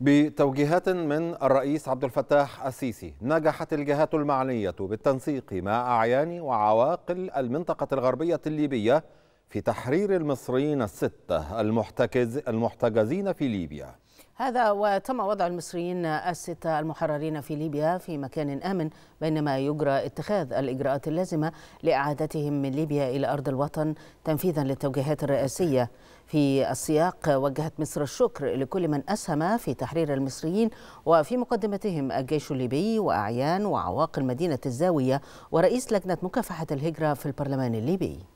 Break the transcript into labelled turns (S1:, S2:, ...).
S1: بتوجيهات من الرئيس عبد الفتاح السيسي نجحت الجهات المعنية بالتنسيق مع أعيان وعواقل المنطقة الغربية الليبية في تحرير المصريين الستة المحتجزين في ليبيا
S2: هذا وتم وضع المصريين الستة المحررين في ليبيا في مكان آمن بينما يجرى اتخاذ الإجراءات اللازمة لإعادتهم من ليبيا إلى أرض الوطن تنفيذا للتوجيهات الرئاسية في السياق وجهت مصر الشكر لكل من أسهم في تحرير المصريين وفي مقدمتهم الجيش الليبي وأعيان وعواقل مدينة الزاوية ورئيس لجنة مكافحة الهجرة في البرلمان الليبي